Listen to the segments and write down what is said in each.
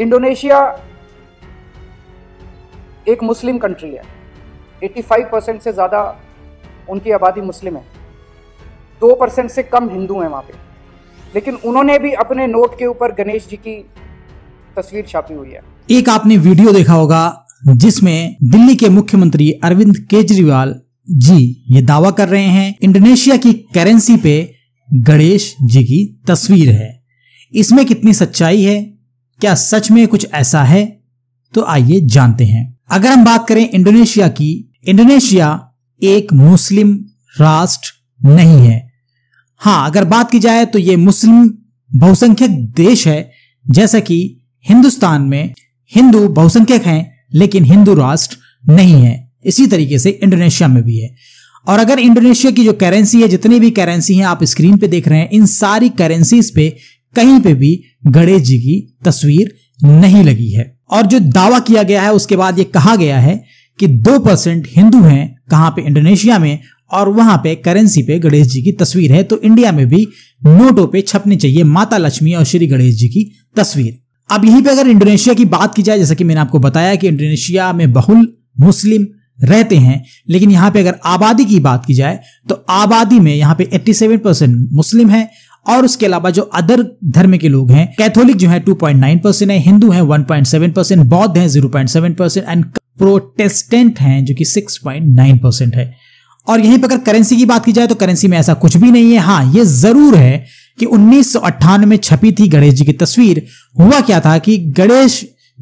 Indonesia एक Muslim country है 85 percent से ज़्यादा उनकी आबादी मुस्लिम है दो परसेंट से कम हिंदू हैं वहाँ पे लेकिन उन्होंने भी अपने नोट के ऊपर गणेश जी की तस्वीर छापी हुई है एक आपने वीडियो देखा होगा जिसमें दिल्ली के मुख्यमंत्री अरविंद केजरीवाल जी ये दावा कर रहे हैं इंडोनेशिया की करेंसी पे गणेश जी की तस्वीर है इसमें कितनी सच्चाई है क्या सच में कुछ ऐसा है तो आइए जानते हैं अगर हम बात करें इंडोनेशिया की इंडोनेशिया एक मुस्लिम राष्ट्र नहीं है हाँ अगर बात की जाए तो ये मुस्लिम बहुसंख्यक देश है जैसा कि हिंदुस्तान में हिंदू बहुसंख्यक हैं लेकिन हिंदू राष्ट्र नहीं है इसी तरीके से इंडोनेशिया में भी है और अगर इंडोनेशिया की जो करेंसी है जितनी भी करेंसी हैं आप स्क्रीन पे देख रहे हैं इन सारी करेंसीज पे कहीं पे भी गणेश जी की तस्वीर नहीं लगी है और जो दावा किया गया है उसके बाद ये कहा गया है कि दो परसेंट हिंदू हैं कहां पे इंडोनेशिया में और वहां पे करेंसी पे गणेश जी की तस्वीर है तो इंडिया में भी नोटों पे छपनी चाहिए माता लक्ष्मी और श्री गणेश जी की तस्वीर अब यहीं पे अगर इंडोनेशिया की बात की जाए जैसा कि मैंने आपको बताया कि इंडोनेशिया में बहुल मुस्लिम रहते हैं लेकिन यहाँ पे अगर आबादी की बात की जाए तो आबादी में यहाँ पे 87 परसेंट मुस्लिम है और उसके अलावा जो अदर धर्म के लोग हैं कैथोलिक जो है 2.9 परसेंट है हिंदू है 1.7 परसेंट बौद्ध है 0.7 परसेंट एंड प्रोटेस्टेंट है जो कि 6.9 परसेंट है और यहीं पर अगर करेंसी की बात की जाए तो करेंसी में ऐसा कुछ भी नहीं है हाँ ये जरूर है कि उन्नीस में छपी थी गणेश जी की तस्वीर हुआ क्या था कि गणेश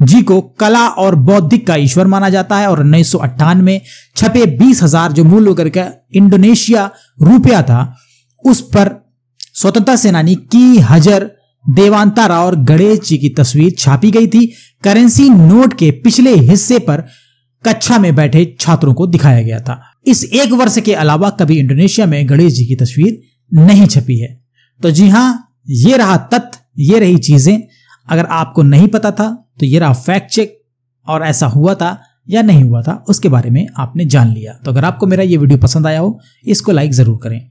जी को कला और बौद्धिक का ईश्वर माना जाता है और उन्नीस में छपे बीस हजार जो मूल्य करके इंडोनेशिया रुपया था उस पर स्वतंत्रता सेनानी की हजर देवांता राव और गणेश जी की तस्वीर छापी गई थी करेंसी नोट के पिछले हिस्से पर कक्षा में बैठे छात्रों को दिखाया गया था इस एक वर्ष के अलावा कभी इंडोनेशिया में गणेश जी की तस्वीर नहीं छपी है तो जी हाँ ये रहा तथ्य ये रही चीजें अगर आपको नहीं पता था तो ये रहा फैक्ट चेक और ऐसा हुआ था या नहीं हुआ था उसके बारे में आपने जान लिया तो अगर आपको मेरा ये वीडियो पसंद आया हो इसको लाइक जरूर करें